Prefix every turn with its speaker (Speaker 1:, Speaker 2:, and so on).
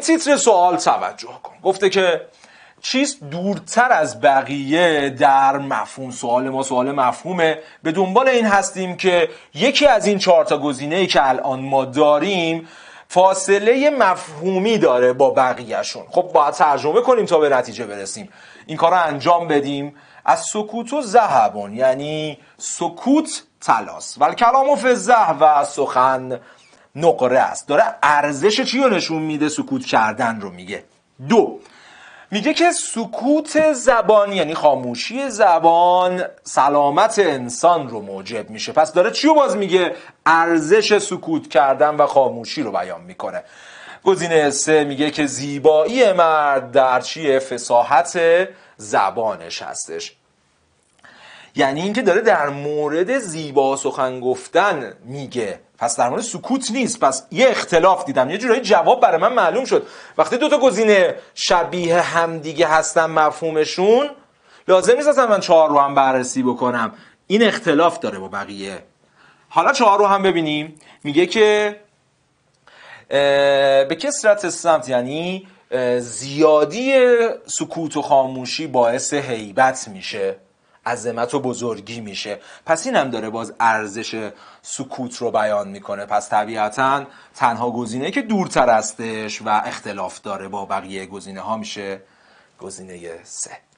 Speaker 1: تیتر سوال توجه کن گفته که چیز دورتر از بقیه در مفهوم سوال ما سوال مفهومه به دنبال این هستیم که یکی از این چهارتا گزینه ای که الان ما داریم فاصله مفهومی داره با بقیهشون خب باید ترجمه کنیم تا به نتیجه برسیم این کار رو انجام بدیم از سکوت و زهبون یعنی سکوت تلاس و کلام و فزه و سخن نقره است داره ارزش چی رو نشون میده سکوت کردن رو میگه دو میگه که سکوت زبان یعنی خاموشی زبان سلامت انسان رو موجب میشه پس داره چی رو باز میگه ارزش سکوت کردن و خاموشی رو بیان میکنه گزینه سه میگه که زیبایی مرد در چیه فساحت زبانش هستش یعنی اینکه داره در مورد زیبا سخن گفتن میگه پس در مورد سکوت نیست پس یه اختلاف دیدم یه جورایی جواب برای من معلوم شد وقتی دوتا گزینه شبیه همدیگه هستن مفهومشون لازم نیست من چهار رو هم بررسی بکنم این اختلاف داره با بقیه حالا چهار رو هم ببینیم میگه که به کسرت سمت یعنی زیادی سکوت و خاموشی باعث حیبت میشه عظمت و بزرگی میشه پس این هم داره باز ارزش سکوت رو بیان میکنه پس طبیعتا تنها گزینه که دورتر استش و اختلاف داره با بقیه گزینه ها میشه گزینه سه